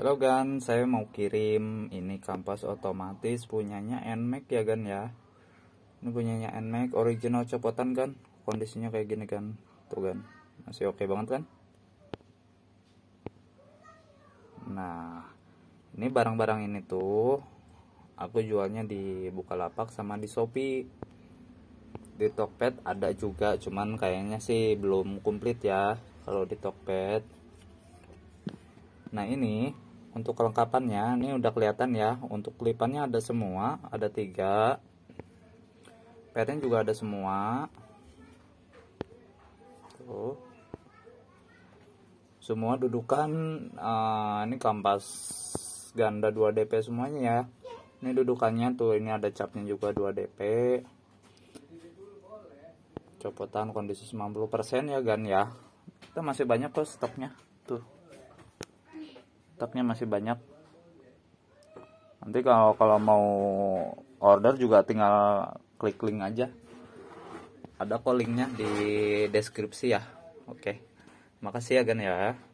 Halo Gan, saya mau kirim ini kampas otomatis punyanya Nmax ya Gan ya. Ini punyanya Nmax original copotan kan. Kondisinya kayak gini kan. Tuh Gan. Masih oke okay banget kan? Nah, ini barang-barang ini tuh aku jualnya di Bukalapak sama di Shopee. Di Tokped ada juga, cuman kayaknya sih belum komplit ya kalau di Tokped. Nah, ini untuk kelengkapannya ini udah kelihatan ya untuk klipannya ada semua ada tiga petnya juga ada semua tuh semua dudukan uh, ini kampas ganda 2DP semuanya ya ini dudukannya tuh ini ada capnya juga 2DP copotan kondisi 90% ya gan ya kita masih banyak kok stoknya tuh stoknya masih banyak nanti kalau kalau mau order juga tinggal klik link aja ada kok linknya di deskripsi ya oke makasih ya Gan ya